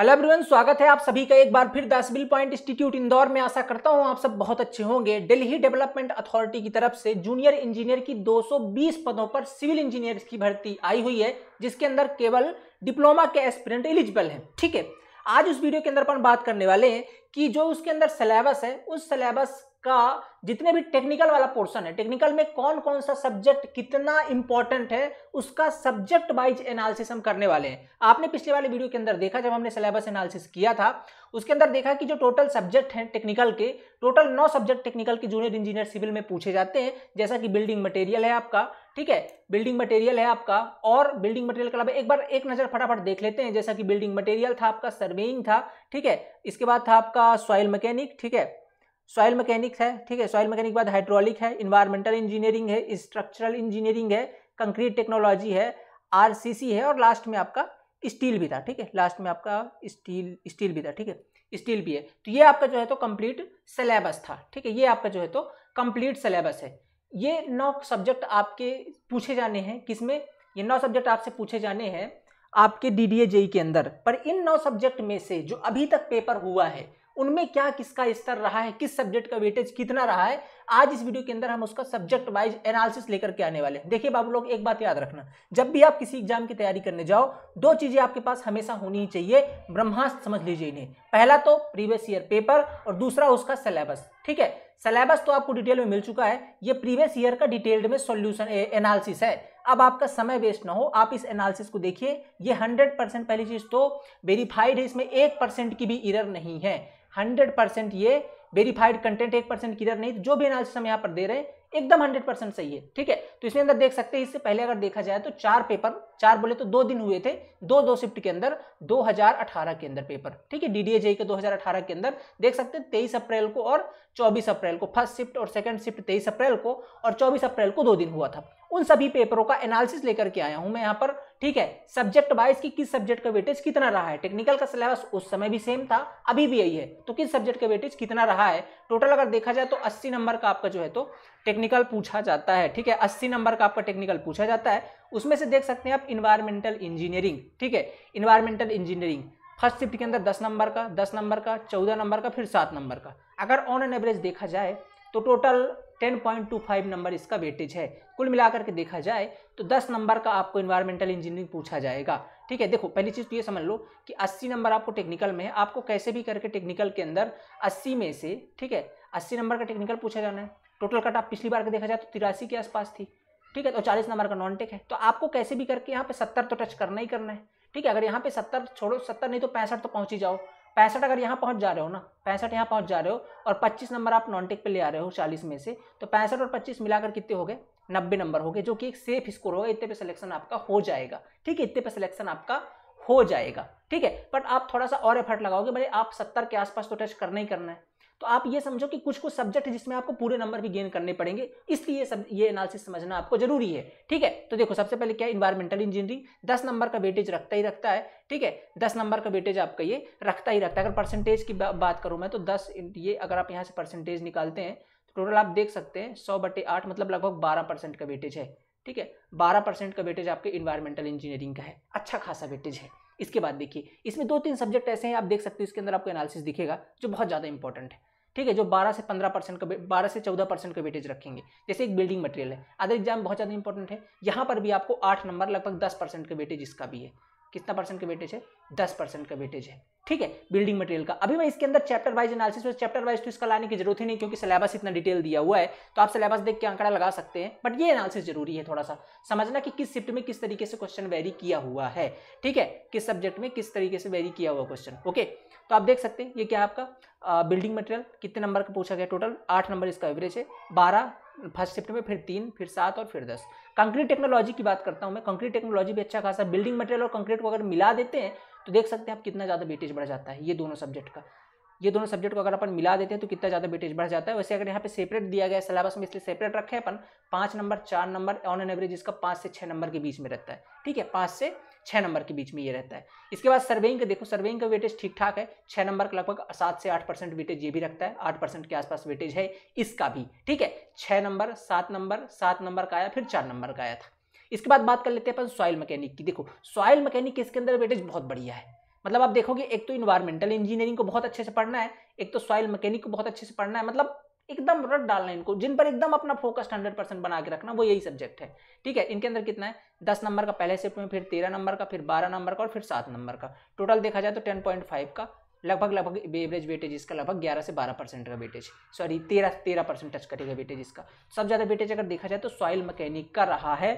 hello everyone स्वागत है आप सभी का एक बार फिर दासबिल पॉइंट इंस्टीट्यूट इंदौर में आशा करता हूं आप सब बहुत अच्छे होंगे दिल्ली डेवलपमेंट अथॉरिटी की तरफ से जूनियर इंजीनियर की 220 पदों पर सिविल इंजीनियर की भर्ती आई हुई है जिसके अंदर केवल डिप्लोमा के एस्पिरेंट एलिजिबल है ठीक है आज उस वीडियो के अंदर अपन बात करने वाले हैं कि जो उसके अंदर सिलेबस है उस सिलेबस का जितने भी टेक्निकल वाला पोर्शन है टेक्निकल में कौन कौन सा सब्जेक्ट कितना इंपॉर्टेंट है उसका सब्जेक्ट वाइज एनालिसिस हम करने वाले हैं आपने पिछले वाले वीडियो के अंदर देखा जब हमने सिलेबस एनालिसिस किया था उसके अंदर देखा कि जो टोटल सब्जेक्ट हैं टेक्निकल के टोटल नौ सब्जेक्ट टेक्निकल के जूनियर इंजीनियर सिविल में पूछे जाते हैं जैसा कि बिल्डिंग मटेरियल है आपका ठीक है बिल्डिंग मटेरियल है आपका और बिल्डिंग मटेरियल के अलावा एक बार एक नज़र फटाफट देख लेते हैं जैसा कि बिल्डिंग मटेरियल था आपका सर्वेइंग था ठीक है इसके बाद था आपका सॉइल मैकेनिक ठीक है सॉयल मैकेनिक्स है ठीक है सॉयल मैकेनिक बाद हाइड्रोलिक है इन्वायरमेंटल इंजीनियरिंग है स्ट्रक्चरल इंजीनियरिंग है कंक्रीट टेक्नोलॉजी है आरसीसी है और लास्ट में आपका स्टील भी था ठीक है लास्ट में आपका स्टील स्टील भी था ठीक है स्टील भी है तो ये आपका जो है तो कंप्लीट सिलेबस था ठीक है ये आपका जो है तो कंप्लीट सिलेबस है ये नौ सब्जेक्ट आपके पूछे जाने हैं किसमें ये नौ सब्जेक्ट आपसे पूछे जाने हैं आपके डी डी e के अंदर पर इन नौ सब्जेक्ट में से जो अभी तक पेपर हुआ है उनमें क्या किसका स्तर रहा है किस सब्जेक्ट का वेटेज कितना रहा है आज इस वीडियो के अंदर हम उसका सब्जेक्ट वाइज एनालिसिस लेकर के आने वाले हैं देखिए बाबू लोग एक बात याद रखना जब भी आप किसी एग्जाम की तैयारी करने जाओ दो चीजें आपके पास हमेशा होनी चाहिए ब्रह्मास्त्र समझ लीजिए इन्हें पहला तो प्रीवियस ईयर पेपर और दूसरा उसका सिलेबस ठीक है सिलेबस तो आपको डिटेल में मिल चुका है ये प्रीवियस ईयर का डिटेल्ड में सॉल्यूशन एनालिसिस है अब आपका समय वेस्ट ना हो आप इस एनालिसिस को देखिए ये 100 परसेंट पहली चीज तो वेरीफाइड है इसमें एक परसेंट की भी इरर नहीं है हंड्रेड परसेंट ये वेरीफाइड कंटेंट एक परसेंट क्लियर नहीं जो भी एनालिसिस हम यहाँ पर दे रहे हैं एकदम हंड्रेड परसेंट सही है ठीक है तो इसके अंदर देख सकते हैं इससे पहले अगर देखा जाए तो चार पेपर चार बोले तो दो दिन हुए थे दो दो शिफ्ट के अंदर 2018 के अंदर पेपर ठीक है डीडीए डीडीएजे के 2018 के अंदर देख सकते हैं तेईस अप्रैल को और चौबीस अप्रैल को फर्स्ट शिफ्ट और सेकंड शिफ्ट तेईस अप्रैल को और चौबीस अप्रैल को दो दिन हुआ था उन सभी पेपरों का एनालिसिस लेकर के आया हूं मैं यहां पर ठीक है सब्जेक्ट वाइज की किस सब्जेक्ट का वेटेज कितना रहा है टेक्निकल का सिलेबस उस समय भी सेम था अभी भी यही है तो किस सब्जेक्ट का वेटेज कितना रहा है टोटल अगर देखा जाए तो 80 नंबर का आपका जो है तो टेक्निकल पूछा जाता है ठीक है अस्सी नंबर का आपका टेक्निकल पूछा जाता है उसमें से देख सकते हैं आप इन्वायरमेंटल इंजीनियरिंग ठीक है इन्वायरमेंटल इंजीनियरिंग फर्स्ट शिफ्ट के अंदर दस नंबर का दस नंबर का चौदह नंबर का फिर सात नंबर का अगर ऑन एन एवरेज देखा जाए तो टोटल 10.25 नंबर इसका वेटेज है कुल मिलाकर के देखा जाए तो 10 नंबर का आपको इन्वायरमेंटल इंजीनियरिंग पूछा जाएगा ठीक है देखो पहली चीज़ तो ये समझ लो कि 80 नंबर आपको टेक्निकल में है आपको कैसे भी करके टेक्निकल के अंदर 80 में से ठीक है 80 नंबर का टेक्निकल पूछा जाना है टोटल कट आप पिछली बार का देखा जाए तो तिरासी के आसपास थी ठीक है तो चालीस नंबर का नॉन टेक है तो आपको कैसे भी करके यहाँ पे सत्तर तो टच करना ही करना है ठीक है अगर यहाँ पे सत्तर छोड़ो सत्तर नहीं तो पैंसठ तो पहुँच ही जाओ पैंसठ अगर यहाँ पहुँच जा रहे हो ना पैंसठ यहाँ पहुँच जा रहे हो और पच्चीस नंबर आप नॉन टेक पे ले आ रहे हो चालीस में से तो पैंसठ और पच्चीस मिलाकर कितने हो गए नब्बे नंबर हो गए जो कि एक सेफ स्कोर होगा इतने पे सिलेक्शन आपका हो जाएगा ठीक है इतने पे सिलेक्शन आपका हो जाएगा ठीक है बट आप थोड़ा सा और एफर्ट लगाओगे भाई आप सत्तर के आसपास तो टच करना ही करना है तो आप ये समझो कि कुछ कुछ सब्जेक्ट जिसमें आपको पूरे नंबर भी गेन करने पड़ेंगे इसलिए सब ये एनालिसिस समझना आपको जरूरी है ठीक है तो देखो सबसे पहले क्या इन्वायरमेंटल इंजीनियरिंग दस नंबर का वेटेज रखता ही रखता है ठीक है दस नंबर का वेटेज आपका ये रखता ही रखता है अगर परसेंटेज की बा, बात करूँ मैं तो दस ये अगर आप यहाँ से परसेंटेज निकालते हैं तो टोटल आप देख सकते हैं सौ बटे आठ मतलब लगभग बारह परसेंट का वेटेज है ठीक है बारह परसेंट का वेटेज आपके इन्वायरमेंटल इंजीनियरिंग का है अच्छा खासा वेटेज है इसके बाद देखिए इसमें दो तीन सब्जेक्ट ऐसे हैं आप देख सकते हो इसके अंदर आपको एनालिसिस दिखेगा जो बहुत ज़्यादा इंपॉर्टेंट है ठीक है जो 12 से 15 परसेंट का बारह से 14 परसेंट का वेटेज रखेंगे जैसे एक बिल्डिंग मटेरियल है अदर एग्जाम बहुत ज़्यादा इंपॉर्टेंट है यहाँ पर भी आपको आठ नंबर लगभग दस परसेंट का वेटेज इसका भी है कितना परसेंट का वेटेज है दस परसेंट का वेटेज है ठीक है बिल्डिंग मटेरियल का अभी मैं इसके अंदर चैप्टर वाइज एनालिसिस में चैप्टर वाइज तो इसका लाने की जरूरत ही नहीं क्योंकि सिलेबस इतना डिटेल दिया हुआ है तो आप सिलेबस देख के आंकड़ा लगा सकते हैं बट ये एनालिसिस जरूरी है थोड़ा सा समझना कि किस शिफ्ट में किस तरीके से क्वेश्चन वेरी किया हुआ है ठीक है किस सब्जेक्ट में किस तरीके से वेरी किया हुआ क्वेश्चन ओके तो आप देख सकते हैं ये क्या आपका बिल्डिंग मटेरियल कितने नंबर का पूछा गया टोटल आठ नंबर इसका एवरेज है बारह फर्स्ट शिफ्ट में फिर तीन फिर सात और फिर दस कंक्रीट टेक्नोलॉजी की बात करता हूँ मैं कंक्रीट टेक्नोलॉजी भी अच्छा खासा बिल्डिंग मटेरियल और कंक्रीट को अगर मिला देते हैं तो देख सकते हैं आप कितना ज़्यादा वेटेज बढ़ जाता है ये दोनों सब्जेक्ट का ये दोनों सब्जेक्ट को अगर अपन मिला देते हैं तो कितना ज़्यादा वेटेज बढ़ जाता है वैसे अगर यहाँ पे सेपरेट दिया गया सिलेबस में इसलिए सेपरेट रखे अपन पाँच नंबर चार नंबर ऑन एन एवरेज इसका पाँच से छः नंबर के बीच में रहता है ठीक है पाँच से छः नंबर के बीच में ये रहता है इसके बाद सर्वेइंग का देखो सर्वेइंग का वेटेज ठीक ठाक है छः नंबर का लगभग सात से आठ परसेंट वेटेज ये भी रखता है आठ परसेंट के आसपास वेटेज है इसका भी ठीक है छः नंबर सात नंबर सात नंबर का आया फिर चार नंबर का आया था इसके बाद बात कर लेते हैं अपन सॉइल मैकेनिक की देखो सॉइल मैकेनिक इसके अंदर वेटेज बहुत बढ़िया है मतलब आप देखोगे एक तो इन्वायरमेंटल इंजीनियरिंग को बहुत अच्छे से पढ़ना है एक तो सॉइल मैकेनिक को बहुत अच्छे से पढ़ना है मतलब एकदम रट डालना इनको जिन पर एकदम अपना फोकस हंड्रेड परसेंट बना के रखना वो यही सब्जेक्ट है ठीक है इनके अंदर कितना है दस नंबर का पहले शिफ्ट में फिर तेरह नंबर का फिर बारह नंबर का और फिर सात नंबर का टोटल देखा जाए तो टेन पॉइंट फाइव का लगभग लगभग एवरेज वेटेज इसका लगभग ग्यारह से बारह परसेंट का वेटेज सॉरी तेरह तेरह परसेंट टच करेगा वेटेज इसका सबसे ज़्यादा वेटेज अगर देखा जाए तो सॉइल मैकेनिक का रहा है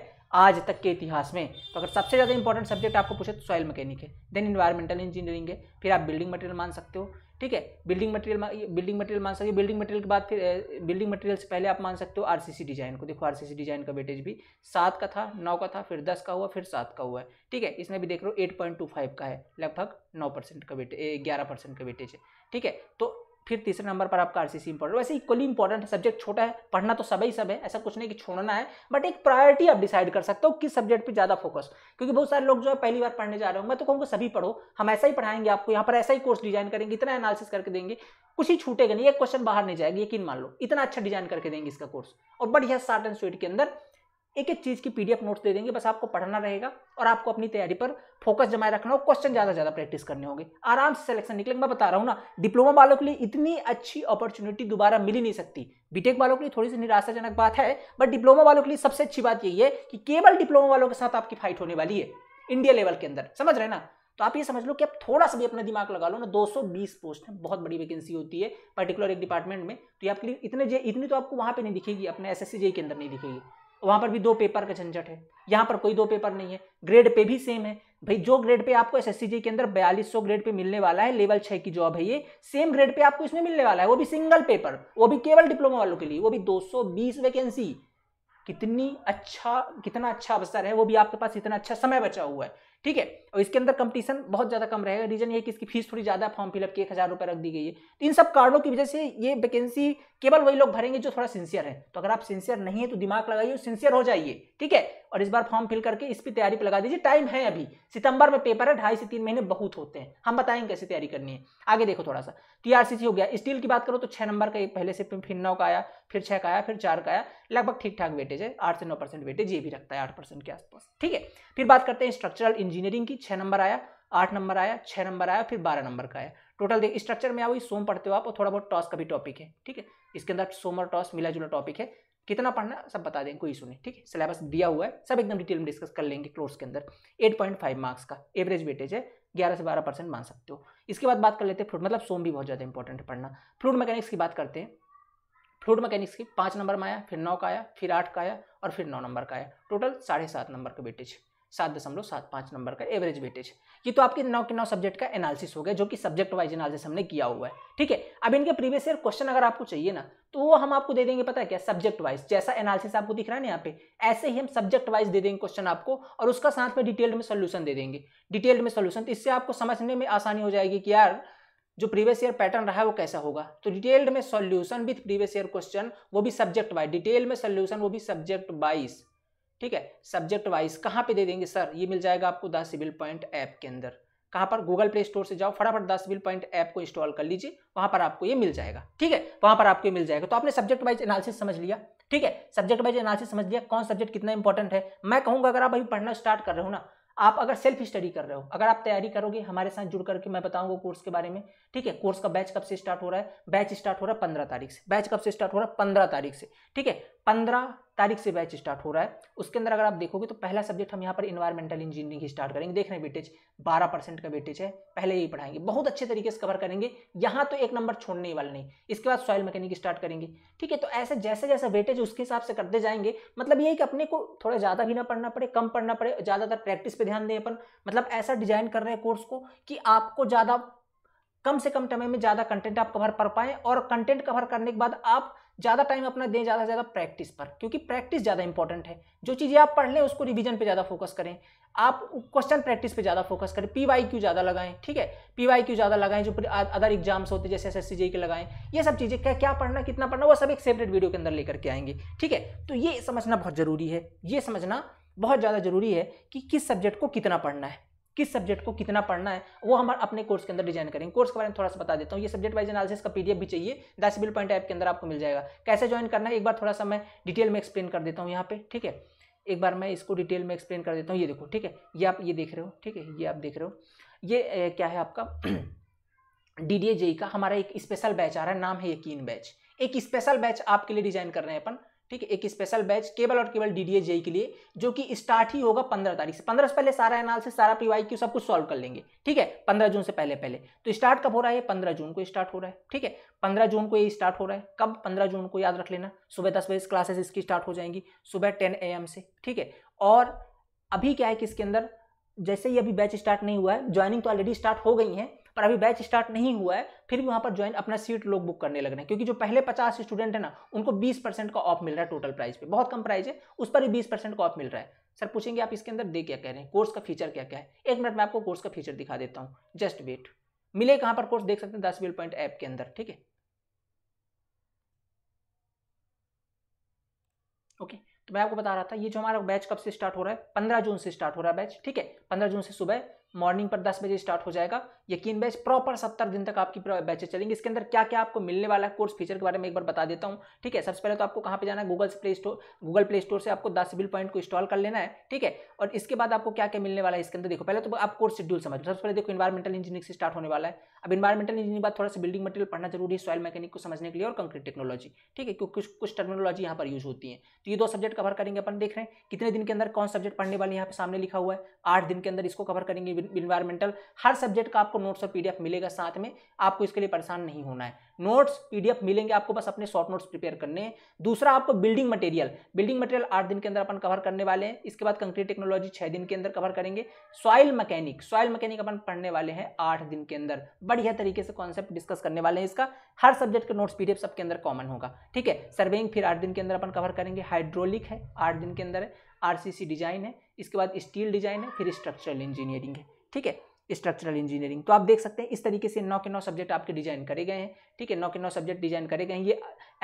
आज तक के इतिहास में तो अगर सबसे ज़्यादा इंपॉर्टेंट सब्जेक्ट आपको पूछे तो सॉइल मैकेनिक है देन इन्वायरमेंटल इंजीनियरिंग है फिर आप बिल्डिंग मटेरियल मान सकते हो ठीक है बिल्डिंग मटेरियल बिल्डिंग मटेरियल मान सकते बिल्डिंग मटेरियल के बाद फिर बिल्डिंग मटेरियल से पहले आप मान सकते हो आरसीसी डिजाइन को देखो आरसीसी डिजाइन का वेटेज भी सात का था नौ का था फिर दस का हुआ फिर सात का हुआ है ठीक है इसमें भी देख लो एट पॉइंट टू फाइव का है लगभग नौ परसेंट का वेटेज ग्यारह परसेंट का वेटेज है ठीक है तो फिर तीसरे नंबर पर आपका आरसीसी इंपॉर्टेंट वैसे इक्वली इंपॉर्टेंट सब्जेक्ट छोटा है पढ़ना तो सब ही सब है ऐसा कुछ नहीं कि छोड़ना है बट एक प्रायोरिटी आप डिसाइड कर सकते हो किस सब्जेक्ट पर ज़्यादा फोकस क्योंकि बहुत सारे लोग जो है पहली बार पढ़ने जा रहे हो मैं तो कहूँगा सभी पढ़ो हम ऐसा ही पढ़ाएंगे आपको यहाँ पर ऐसा ही कोर्स डिजाइन करेंगे इतना एनालिसिस करके देंगे कुछ ही छूटेगा नहीं एक क्वेश्चन बाहर नहीं जाएगा यकीन मान लो इतना अच्छा डिजाइन करके देंगे इसका कोर्स और बढ़िया शार्ट एंड स्वीट के अंदर एक एक चीज़ की पीडीएफ नोट्स दे देंगे बस आपको पढ़ना रहेगा और आपको अपनी तैयारी पर फोकस जमाए रखना हो क्वेश्चन ज़्यादा ज़्यादा प्रैक्टिस करने होंगे आराम से सिलेक्शन निकलेंगे मैं बता रहा हूँ ना डिप्लोमा वालों के लिए इतनी अच्छी अपॉर्चुनिटी दोबारा मिल ही नहीं सकती बीटेक वालों के लिए थोड़ी सी निराशाजनक बात है बट डिप्लोमा वालों के लिए सबसे अच्छी बात यही है कि केवल डिप्लोमा वालों के साथ आपकी फाइट होने वाली है इंडिया लेवल के अंदर समझ रहे ना तो आप ये समझ लो कि आप थोड़ा सा भी अपना दिमाग लगा लो ना 220 पोस्ट है बहुत बड़ी वैकेंसी होती है पर्टिकुलर एक डिपार्टमेंट में तो ये आपके लिए इतने जे इतनी तो आपको वहाँ पे नहीं दिखेगी अपने एस एस के अंदर नहीं दिखेगी वहां पर भी दो पेपर का झंझट है यहाँ पर कोई दो पेपर नहीं है ग्रेड पे भी सेम है भाई जो ग्रेड पे आपको एस एस के अंदर बयालीस ग्रेड पे मिलने वाला है लेवल छह की जॉब है ये सेम ग्रेड पे आपको इसमें मिलने वाला है वो भी सिंगल पेपर वो भी केवल डिप्लोमा वालों के लिए वो भी 220 वैकेंसी कितनी अच्छा कितना अच्छा अवसर है वो भी आपके पास इतना अच्छा समय बचा हुआ है ठीक है और इसके अंदर कंपटीशन बहुत ज़्यादा कम रहेगा रीजन ये कि इसकी फीस थोड़ी ज़्यादा फॉर्म फिलअप की एक हज़ार रुपये रख दी गई है तो इन सब कारणों की वजह से ये वैकेंसी केवल वही लोग भरेंगे जो थोड़ा सिंसियर है तो अगर आप सिंसियर नहीं है तो दिमाग लगाइए सिंसियर हो जाइए ठीक है और इस बार फॉर्म फिल करके इस पर तैयारी पर लगा दीजिए टाइम है अभी सितंबर में पेपर है ढाई से तीन महीने बहुत होते हैं हम बताएंगे कैसे तैयारी करनी है आगे देखो थोड़ा सा टीआरसीसी हो गया स्टील की बात करो तो छह नंबर का एक पहले से फिर नौ का आया फिर छः का आया फिर चार का आया लगभग ठीक ठाक वेटेज है आठ से नौ परसेंट वेटेज ये भी रखता है आठ परसेंट के आसपास ठीक है फिर बात करते हैं स्ट्रक्चरल इंजीनियरिंग की छः नंबर आया आठ नंबर आया छः नंबर आया फिर बारह नंबर का आया टोटल देख स्ट्रक्चर में वही सोम पढ़ते हो आप और थोड़ा बहुत टॉस का भी टॉपिक है ठीक है इसके अंदर सोम और टॉस मिला जुला टॉपिक है कितना पढ़ना सब बता दें कोई सुनी ठीक है सिलेबस दिया हुआ है सब एकदम डिटेल में डिस्कस कर लेंगे क्लोर्स के अंदर एट मार्क्स का एवरेज वेटेज है 11 से 12 परसेंट मान सकते हो इसके बाद बात कर लेते हैं फ्लूड मतलब सोम भी बहुत ज़्यादा इंपॉर्टेंट है पढ़ना फ्लूड मैकेनिक्स की बात करते हैं फ्लूड मैकेनिक्स की पाँच नंबर में आया फिर नौ का आया फिर आठ का आया और फिर नौ नंबर का आया टोटल साढ़े सात नंबर का वेटेज सात दशमलव सात पाँच नंबर का एवरेज वेटेज ये तो आपके नौ के नौ सब्जेक्ट का एनालिसिस हो गया जो कि सब्जेक्ट वाइज एनालिसिस हमने किया हुआ है ठीक है अब इनके प्रीवियस ईयर क्वेश्चन अगर आपको चाहिए ना तो वो हम आपको दे देंगे पता है क्या सब्जेक्ट वाइज जैसा एनालिसिस आपको दिख रहा है ना यहाँ पे ऐसे ही हम सब्जेक्ट वाइज दे देंगे क्वेश्चन आपको और उसका साथ में डिटेल्ड में सोल्यूशन दे देंगे डिटेल्ड में सोल्यूशन तो इससे आपको समझने में आसानी हो जाएगी कि यार जो प्रीवियस ईयर पैटर्न रहा है वो कैसा होगा तो डिटेल्ड में solution with previous year question वो भी सब्जेक्ट वाइज डिटेल में सॉल्यूशन वो भी सब्जेक्ट वाइज ठीक है सब्जेक्ट वाइज कहाँ पे दे देंगे सर ये मिल जाएगा आपको द सिविल पॉइंट ऐप के अंदर कहाँ पर गूगल प्ले स्टोर से जाओ फटाफट द सिविल पॉइंट ऐप को इंस्टॉल कर लीजिए वहाँ पर आपको ये मिल जाएगा ठीक है वहाँ पर आपको मिल जाएगा तो आपने सब्जेक्ट वाइज एनालिसिस समझ लिया ठीक है सब्जेक्ट वाइज एनालिसिस समझ लिया कौन सब्जेक्ट कितना इंपॉर्टेंट है मैं कहूँगा अगर आप अभी पढ़ना स्टार्ट कर रहे हो ना आप अगर सेल्फ स्टडी कर रहे हो अगर आप तैयारी करोगे हमारे साथ जुड़ करके मैं बताऊंगा कोर्स के बारे में ठीक है कोर्स का बैच कब से स्टार्ट हो रहा है बैच स्टार्ट हो रहा है पंद्रह तारीख से बैच कब से स्टार्ट हो रहा है पंद्रह तारीख से ठीक है पंद्रह तारीख से बैच स्टार्ट हो रहा है उसके अंदर अगर आप देखोगे तो पहला सब्जेक्ट हम यहाँ पर इन्वायरमेंटल इंजीनियरिंग ही स्टार्ट करेंगे देख रहे हैं बेटेज बारह परसेंट का बेटेज है पहले यही पढ़ाएंगे बहुत अच्छे तरीके से कवर करेंगे यहाँ तो एक नंबर छोड़ने वाले नहीं इसके बाद सॉयल मैकेनिक स्टार्ट करेंगे ठीक है तो ऐसे जैसे जैसे वेटेज उसके हिसाब से करते जाएंगे मतलब यही कि अपने को थोड़ा ज़्यादा भी ना पढ़ना पड़े कम पढ़ना पड़े ज़्यादातर प्रैक्टिस पर ध्यान दें अपन मतलब ऐसा डिजाइन कर रहे हैं कोर्स को कि आपको ज़्यादा कम से कम टाइम में ज़्यादा कंटेंट आप कवर कर पाएँ और कंटेंट कवर करने के बाद आप ज़्यादा टाइम अपना दें ज़्यादा से ज़्यादा प्रैक्टिस पर क्योंकि प्रैक्टिस ज़्यादा इंपॉर्टेंट है जो चीज़ें आप पढ़ लें उसको रिवीजन पे ज़्यादा फोकस करें आप क्वेश्चन प्रैक्टिस पे ज़्यादा फोकस करें पी वाई क्यू ज़्यादा लगाएं ठीक है पी वाई क्यू ज़्यादा लगाएं जो अदर एग्जाम्स होते हैं जैसे एस एस के लगाएं ये सब चीज़ें क्या क्या पढ़ना कितना पढ़ना वो सब एक सेपरेट वीडियो के अंदर लेकर के आएंगे ठीक है तो ये समझना बहुत ज़रूरी है ये समझना बहुत ज़्यादा ज़रूरी है कि किस सब्जेक्ट को कितना पढ़ना है किस सब्जेक्ट को कितना पढ़ना है वो हम अपने कोर्स के अंदर डिजाइन करेंगे कोर्स के बारे में थोड़ा सा बता देता हूँ ये सब्जेक्ट वाइज एनालिसिस का पीडीएफ भी चाहिए दस बिल पॉइंट ऐप के अंदर आपको मिल जाएगा कैसे ज्वाइन करना है एक बार थोड़ा सा मैं डिटेल में एक्सप्लेन कर देता हूँ यहाँ पे ठीक है एक बार मैं इसको डिटेल में एक्सप्लेन कर देता हूँ ये देखो ठीक है ये आप ये देख रहे हो ठीक है ये आप देख रहे हो ये क्या है आपका डी डी e का हमारा एक स्पेशल बैच आ रहा है नाम है यकीन बैच एक स्पेशल बैच आपके लिए डिजाइन कर रहे हैं अपन ठीक है एक स्पेशल बैच केवल और केवल डीडीए जेई के लिए जो कि स्टार्ट ही होगा पंद्रह तारीख से पंद्रह से पहले सारा एनालिसिस सारा पीवाई क्यू सब कुछ सॉल्व कर लेंगे ठीक है पंद्रह जून से पहले पहले तो स्टार्ट कब हो रहा है पंद्रह जून को स्टार्ट हो रहा है ठीक है पंद्रह जून को ये स्टार्ट हो रहा है कब पंद्रह जून को याद रख लेना सुबह दस बजे क्लासेस इसकी स्टार्ट हो जाएंगी सुबह टेन ए से ठीक है और अभी क्या है कि इसके अंदर जैसे ही अभी बैच स्टार्ट नहीं हुआ है ज्वाइनिंग तो ऑलरेडी स्टार्ट हो गई है पर अभी बैच स्टार्ट नहीं हुआ है फिर भी वहाँ पर ज्वाइन अपना सीट लोग बुक करने लग रहे हैं क्योंकि जो पहले पचास स्टूडेंट है ना उनको बीस परसेंट का ऑफ मिल रहा है टोटल प्राइस पे बहुत कम प्राइस है उस पर भी बीस परसेंट का ऑफ मिल रहा है सर पूछेंगे आप इसके अंदर दे क्या कह रहे हैं कोर्स का फीचर क्या क्या है एक मिनट में आपको कोर्स का फीचर दिखा देता हूँ जस्ट वेट मिले कहाँ पर कोर्स देख सकते हैं दस बिल पॉइंट ऐप के अंदर ठीक है ओके तो मैं आपको बता रहा था ये जो हमारा बैच कब से स्टार्ट हो रहा है पंद्रह जून से स्टार्ट हो रहा है बैच ठीक है पंद्रह जून से सुबह मॉर्निंग पर 10 बजे स्टार्ट हो जाएगा यकीन बैच प्रॉपर 70 दिन तक आपकी बैचेज चलेंगे इसके अंदर क्या क्या आपको मिलने वाला है कोर्स फीचर के बारे में एक बार बता देता हूँ ठीक है सबसे पहले तो आपको कहाँ पे जाना है Google Play Store Google Play Store से आपको दस बिल पॉइंट को इंस्टॉल कर लेना है ठीक है और इसके बाद आपको क्या क्या मिलने वाला है इसके अंदर देखो पहले तो आप कोर्स शेड्यूल समझो सबसे पहले देखो इन्वायरमेंटल इंजीनियरिंग से स्टार्ट होने वाला है अब इन्वायरमेंटल इंजीनियरिंग बाद थोड़ा सा बिल्डिंग मटेरियल पढ़ना जरूरी है सॉइल मैकेनिक को समझने के लिए और कंक्रीट टेक्नोलॉजी ठीक है क्योंकि कुछ कुछ टर्मिनोलॉजी यहाँ पर यूज होती है तो ये दो सब्जेक्ट कवर करेंगे अपन देख रहे हैं कितने दिन के अंदर कौन सब्जेक्ट पढ़ने वाले यहाँ पर सामने लिखा हुआ है आठ दिन के अंदर इसको कवर करेंगे इन्वायरमेंटल हर सब्जेक्ट का आपको नोट्स और पीडीएफ मिलेगा साथ में आपको इसके लिए परेशान नहीं होना है नोट्स पीडीएफ मिलेंगे आपको बस अपने शॉर्ट नोट्स प्रिपेयर करने हैं दूसरा आपको बिल्डिंग मटेरियल बिल्डिंग मटेरियल आठ दिन के अंदर अपन कवर करने वाले हैं इसके बाद कंक्रीट टेक्नोलॉजी छः दिन के अंदर कवर करेंगे सॉइल मैकेनिक सॉइल मैकेनिक अपन पढ़ने वाले हैं आठ दिन के अंदर बढ़िया तरीके से कॉन्सेप्ट डिस्कस करने वाले हैं इसका हर सब्जेक्ट के नोट्स पीडीएफ सबके अंदर कॉमन होगा ठीक है सर्वेइंग फिर आठ दिन के अंदर अपन कवर करेंगे हाइड्रोलिक है आठ दिन के अंदर है आरसीसी डिजाइन है इसके बाद स्टील डिजाइन है फिर स्ट्रक्चरल इंजीनियरिंग है ठीक है स्ट्रक्चरल इंजीनियरिंग तो आप देख सकते हैं इस तरीके से नौ के नौ सब्जेक्ट आपके डिजाइन करे गए हैं ठीक है नौ के नौ सब्जेक्ट डिजाइन करे गए हैं ये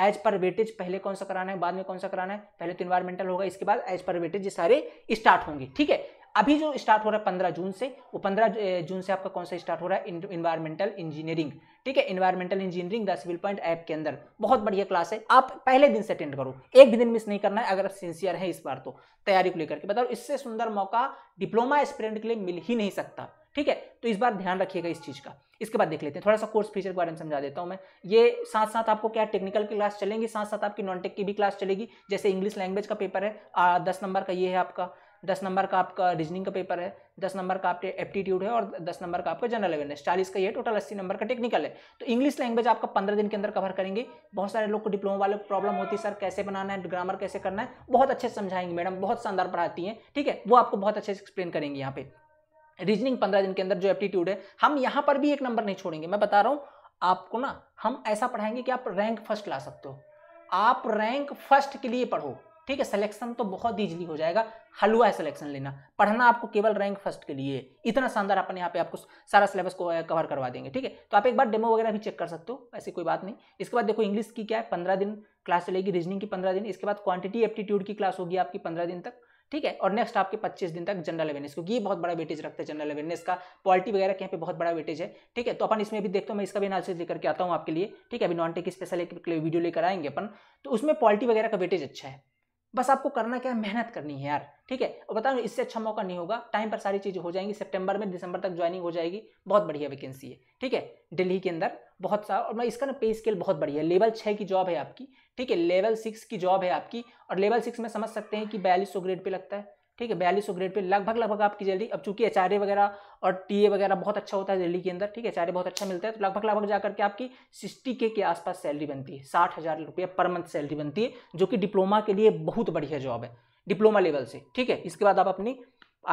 एज पर वेटेज पहले कौन सा कराना है बाद में कौन सा कराना है पहले तो इन्वायरमेंटल होगा इसके बाद एज पर वेटेज ये सारे स्टार्ट होंगे ठीक है अभी जो स्टार्ट हो रहा है पंद्रह जून से वो पंद्रह जून से आपका कौन सा स्टार्ट हो रहा है इन्वायरमेंटल इंजीनियरिंग ठीक है environmental engineering the civil point app के अंदर बहुत बढ़िया क्लास है आप पहले दिन से अटेंड करो एक भी दिन मिस नहीं करना है अगर आप सिंसियर हैं इस बार तो तैयारी को लेकर के बताओ इससे सुंदर मौका डिप्लोमा स्टूडेंट के लिए मिल ही नहीं सकता ठीक है तो इस बार ध्यान रखिएगा इस चीज़ का इसके बाद देख लेते हैं थोड़ा सा कोर्स फीचर के बारे में समझा देता हूं मैं ये साथ साथ आपको क्या टेक्निकल की क्लास चलेंगी साथ साथ आपकी नॉन टेक की भी क्लास चलेगी जैसे इंग्लिश लैंग्वेज का पेपर है आ, दस नंबर का ये है आपका दस नंबर का आपका रीजनिंग का पेपर है दस नंबर का आपके एप्टीट्यूड है और दस नंबर का आपका जनरल अवेयरनेस चालीस का ये टोटल अस्सी नंबर का टेक्निकल है तो इंग्लिश लैंग्वेज आपका पंद्रह दिन के अंदर कवर करेंगे बहुत सारे लोग को डिप्लोमा वाले प्रॉब्लम होती है सर कैसे बनाना है ग्रामर कैसे करना है बहुत अच्छे समझाएंगे मैडम बहुत शानदार पढ़ाती हैं ठीक है वो आपको बहुत अच्छे से एक्सप्लेन करेंगे यहाँ पे रीजनिंग पंद्रह दिन के अंदर जो एप्टीट्यूड है हम यहाँ पर भी एक नंबर नहीं छोड़ेंगे मैं बता रहा हूँ आपको ना हम ऐसा पढ़ाएंगे कि आप रैंक फर्स्ट ला सकते हो आप रैंक फर्स्ट के लिए पढ़ो ठीक है सिलेक्शन तो बहुत ईजिली हो जाएगा हलवा है सिलेक्शन लेना पढ़ना आपको केवल रैंक फर्स्ट के लिए इतना शानदार अपने यहाँ पे आपको सारा सिलेबस को कवर करवा देंगे ठीक है तो आप एक बार डेमो वगैरह भी चेक कर सकते हो ऐसी कोई बात नहीं इसके बाद देखो इंग्लिश की क्या है पंद्रह दिन क्लास चलेगी रीजनिंग की पंद्रह दिन इसके बाद क्वांटिटी एप्टीट्यूड की क्लास होगी आपकी पंद्रह दिन तक ठीक है और नेक्स्ट आपके 25 दिन तक जनरल अवेयरनेस क्योंकि ये बहुत बड़ा वेटेज रखते हैं जनरल अवेयरनेस का पॉलिटी वगैरह के यहाँ पे बहुत बड़ा वेटेज है ठीक है तो अपन इसमें भी देखते हो मैं इसका भी एनालिसिस लेकर के आता हूँ आपके लिए ठीक है अभी नॉन टेक स्पेशल एक वीडियो लेकर आएंगे अपन तो उसमें पॉलिटी वगैरह का वेटेज अच्छा है बस आपको करना क्या है मेहनत करनी है यार ठीक है और बताओ इससे अच्छा मौका नहीं होगा टाइम पर सारी चीज़ें हो जाएंगी सितंबर में दिसंबर तक ज्वाइनिंग हो जाएगी बहुत बढ़िया वैकेंसी है ठीक है दिल्ली के अंदर बहुत सा और मैं इसका ना पे स्केल बहुत बढ़िया है लेवल छः की जॉब है आपकी ठीक है लेवल सिक्स की जॉब है आपकी और लेवल सिक्स में समझ सकते हैं कि बयालीस ग्रेड पर लगता है ठीक है बयालीस ग्रेड पे लगभग लगभग आपकी जल्दी अब चूंकि एच वगैरह और टी वगैरह बहुत अच्छा होता है दिल्ली के अंदर ठीक है एच बहुत अच्छा मिलता है तो लगभग लगभग जाकर के आपकी सिक्सटी के के आसपास सैलरी बनती है साठ हज़ार रुपये पर मंथ सैलरी बनती है जो कि डिप्लोमा के लिए बहुत बढ़िया जॉब है डिप्लोमा लेवल से ठीक है इसके बाद आप अपनी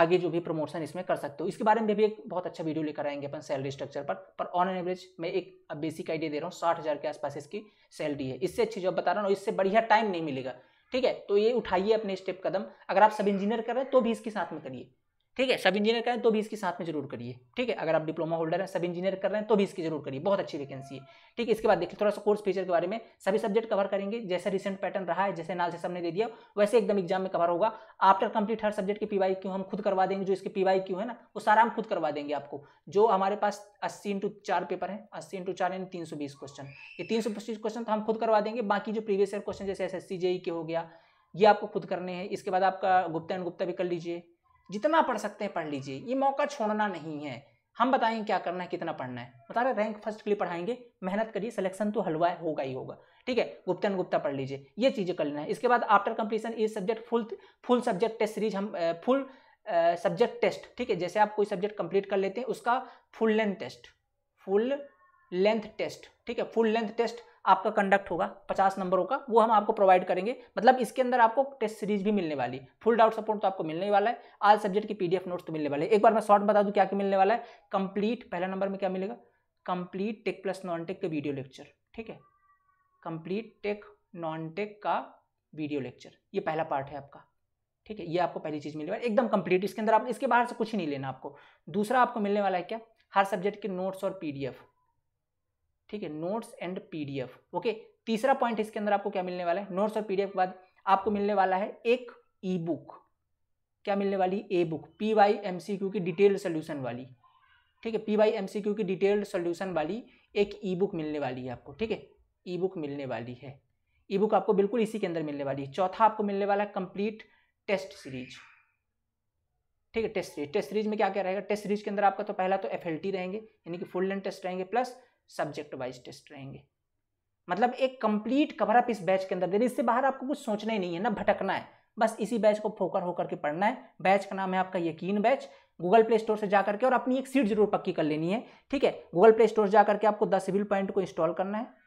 आगे जो भी प्रमोशन इसमें कर सकते हो इसके बारे में भी एक बहुत अच्छा वीडियो लेकर आएंगे अपन सैलरी स्ट्रक्चर पर पर ऑन एन एवरेज मैं एक बेसिक आइडिया दे रहा हूँ साठ हज़ार के आसपास इसकी सैलरी है इससे अच्छी जॉब बता रहा हूँ और इससे बढ़िया टाइम नहीं मिलेगा ठीक है तो ये उठाइए अपने स्टेप कदम अगर आप सब इंजीनियर कर रहे हैं तो भी इसके साथ में करिए ठीक है सब इंजीनियर करें तो भी इसकी साथ में जरूर करिए ठीक है अगर आप डिप्लोमा होल्डर हैं सब इंजीनियर कर रहे हैं तो भी इसकी जरूर करिए बहुत अच्छी वैकेंसी है ठीक है इसके बाद देखिए थोड़ा सा कोर्स फीचर के बारे में सभी सब्जेक्ट कवर करेंगे जैसे रिसेंट पैटर्न रहा है जैसे नाल से सबने दे दिया वैसे एकदम एग्जाम में कवर होगा आफ्टर कंप्लीट हर सब्जेक्ट की पीवाई क्यू हम खुद करवा देंगे जो इसके पीवाई क्यू है ना वो सारा हम खुद करवा देंगे आपको जो हमारे पास अस्सी इंटू चार पेपर है अस्सी इंटू चार यानी तीन सौ बीस क्वेश्चन ये तीन सौ पच्चीस क्वेश्चन तो हम खुद करवा देंगे बाकी जो प्रीवियस ईयर क्वेश्चन जैसे एस एस सी के हो गया ये आपको खुद करने हैं इसके बाद आपका गुप्ता एंड गुप्ता भी कर लीजिए जितना पढ़ सकते हैं पढ़ लीजिए ये मौका छोड़ना नहीं है हम बताएंगे क्या करना है कितना पढ़ना है बता रहे रैंक फर्स्ट के लिए पढ़ाएंगे मेहनत करिए सिलेक्शन तो हलवा होगा ही होगा ठीक है गुप्ता गुप्ता पढ़ लीजिए ये चीज़ें कर लेना है इसके बाद आफ्टर कंप्लीशन ये subject full full subject test series हम फुल सब्जेक्ट टेस्ट ठीक है जैसे आप कोई सब्जेक्ट कंप्लीट कर लेते हैं उसका full length test full length test ठीक है फुल लेंथ टेस्ट आपका कंडक्ट होगा पचास नंबरों का वो हम आपको प्रोवाइड करेंगे मतलब इसके अंदर आपको टेस्ट सीरीज भी मिलने वाली फुल डाउट सपोर्ट तो आपको मिलने वाला है आज सब्जेक्ट की पीडीएफ नोट्स तो मिलने वाले एक बार मैं शॉर्ट बता दूँ क्या क्या मिलने वाला है कंप्लीट पहला नंबर में क्या मिलेगा complete tech plus non tech के वीडियो लेक्चर ठीक है कंप्लीट टेक नॉन टेक का वीडियो लेक्चर ये पहला पार्ट है आपका ठीक है ये आपको पहली चीज़ मिलने वाली एकदम कंप्लीट इसके अंदर आप इसके बाहर से कुछ ही नहीं लेना आपको दूसरा आपको मिलने वाला है क्या हर सब्जेक्ट के नोट्स और पीडीएफ ठीक है नोट्स एंड पीडीएफ ओके तीसरा पॉइंट इसके अंदर आपको क्या मिलने वाला है नोट्स और पीडीएफ के बाद आपको मिलने वाला है एक ई बुक क्या मिलने वाली a book P Y M C Q की डिटेल्ड सोल्यूशन वाली ठीक है P Y M C Q की डिटेल्ड सोल्यूशन वाली एक ई बुक मिलने वाली है आपको ठीक है ई बुक मिलने वाली है ई बुक आपको बिल्कुल इसी के अंदर मिलने वाली है चौथा आपको मिलने वाला है कंप्लीट टेस्ट सीरीज ठीक है टेस्ट सीरीज टेस्ट सीरीज में क्या क्या रहेगा टेस्ट सीरीज के अंदर आपका तो पहला तो एफ रहेंगे यानी कि फुल लेंथ टेस्ट रहेंगे प्लस सब्जेक्ट वाइज टेस्ट रहेंगे मतलब एक कंप्लीट कवरअप इस बैच के अंदर दे रहे इससे बाहर आपको कुछ सोचना ही नहीं है ना भटकना है बस इसी बैच को फोकर होकर के पढ़ना है बैच का नाम है आपका यकीन बैच गूगल प्ले स्टोर से जा करके और अपनी एक सीट जरूर पक्की कर लेनी है ठीक है गूगल प्ले स्टोर से जाकर के आपको द सिविल पॉइंट को इंस्टॉल करना है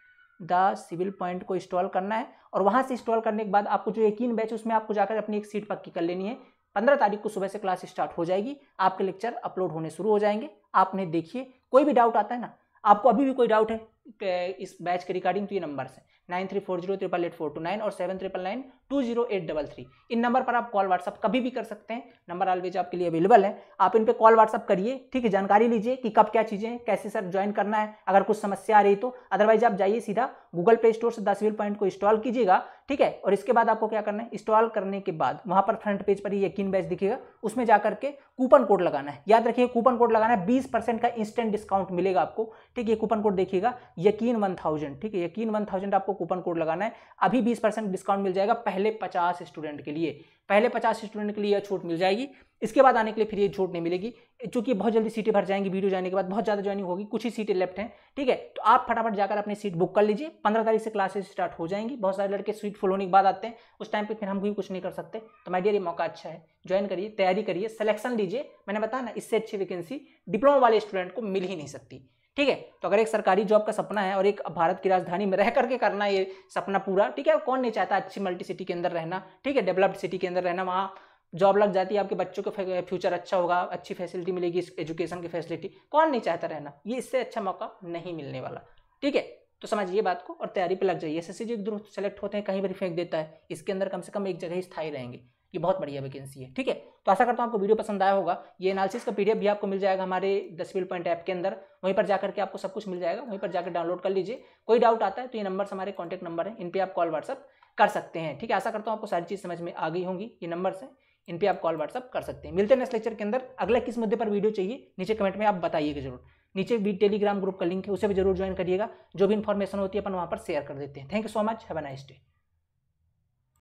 द सिविल पॉइंट को इंस्टॉल करना है और वहाँ से इंस्टॉल करने के बाद आपको जो यकीन बैच है उसमें आपको जाकर अपनी एक सीट पक्की कर लेनी है पंद्रह तारीख को सुबह से क्लास स्टार्ट हो जाएगी आपके लेक्चर अपलोड होने शुरू हो जाएंगे आप उन्हें देखिए कोई भी डाउट आता है ना आपको अभी भी कोई डाउट है इस बैच के रिगार्डिंग तो ये नंबर है nine three four zero triple eight four two nine और seven triple nine two zero eight double three इन नंबर पर आप कॉल व्हाट्सअप कभी भी कर सकते हैं नंबर ऑलवेज आपके लिए अवेलेबल है आप इन पर कॉल व्हाट्सअप करिए ठीक है जानकारी लीजिए कि कब क्या चीज़ें हैं कैसे सर ज्वाइन करना है अगर कुछ समस्या आ रही तो अदरवाइज आप जाइए सीधा गूगल प्ले स्टोर से दसवील पॉइंट को इंस्टॉल कीजिएगा ठीक है और इसके बाद आपको क्या करना है इंस्टॉल करने के बाद वहाँ पर फ्रंट पेज पर ही यकीन बैच दिखेगा उसमें जा करके कूपन कोड लगाना है याद रखिए कूपन कोड लगाना है बीस परसेंट का इंस्टेंट डिस्काउंट मिलेगा आपको ठीक है कूपन कोड देखिएगा यकीन वन थाउजेंड ठीक है यकीन वन थाउजेंड आपको कूपन कोड लगाना है अभी बीस परसेंट डिस्काउंट मिल जाएगा पहले पचास स्टूडेंट के लिए पहले पचास स्टूडेंट के लिए यह छूट मिल जाएगी इसके बाद आने के लिए फिर ये छूट नहीं मिलेगी क्योंकि बहुत जल्दी सीटें भर जाएंगी वीडियो जाने के बाद बहुत ज़्यादा ज्वाइनिंग होगी कुछ ही सीटें लेफ्ट हैं ठीक है तो आप फटाफट जाकर अपनी सीट बुक कर लीजिए पंद्रह तारीख से क्लासेस स्टार्ट हो जाएंगी बहुत सारे लड़के सीट फुल होने के बाद आते हैं उस टाइम पर फिर हम भी कुछ नहीं कर सकते तो माई डियर ये मौका अच्छा है ज्वाइन करिए तैयारी करिए सिलेक्शन लीजिए मैंने बताया ना इससे अच्छी वैकेंसी डिप्लोमा वाले स्टूडेंट को मिल ही नहीं सकती ठीक है तो अगर एक सरकारी जॉब का सपना है और एक भारत की राजधानी में रह करके करना ये सपना पूरा ठीक है कौन नहीं चाहता अच्छी मल्टी सिटी के अंदर रहना ठीक है डेवलप्ड सिटी के अंदर रहना वहाँ जॉब लग जाती है आपके बच्चों के फ्यूचर अच्छा होगा अच्छी फैसिलिटी मिलेगी एजुकेशन की फैसिलिटी कौन नहीं चाहता रहना ये इससे अच्छा मौका नहीं मिलने वाला ठीक है तो समझिए बात को और तैयारी पे लग जाइए एस एस जो एक सेलेक्ट होते हैं कहीं पर फेंक देता है इसके अंदर कम से कम एक जगह ही स्थायी रहेंगे ये बहुत बढ़िया वैकेंसी है ठीक है तो आशा करता हूँ आपको वीडियो पसंद आया होगा ये एनालिसिस का पीडीएफ भी आपको मिल जाएगा हमारे दसवील पॉइंट ऐप के अंदर वहीं पर जाकर के आपको सब कुछ मिल जाएगा वहीं पर जाकर डाउनलोड कर लीजिए कोई डाउट आता है तो ये नंबर हमारे कॉन्टैक्ट नंबर है इन पर आप कॉल व्हाट्सअप कर सकते हैं ठीक है आशा करता हूँ आपको सारी चीज़ समझ में आ गई होंगी ये नंबर है इन पर आप कॉल व्हाट्सअप कर सकते हैं मिलते हैं नेक्स्ट लेक्चर के अंदर अगला किस मुद्दे पर वीडियो चाहिए नीचे कमेंट में आप बताइएगा जरूर नीचे भी टेलीग्राम ग्रुप का लिंक है उसे भी जरूर ज्वाइन करिएगा जो भी इन्फॉर्मेशन होती है अपन वहाँ पर शेयर कर देते हैं thank you so much have a nice day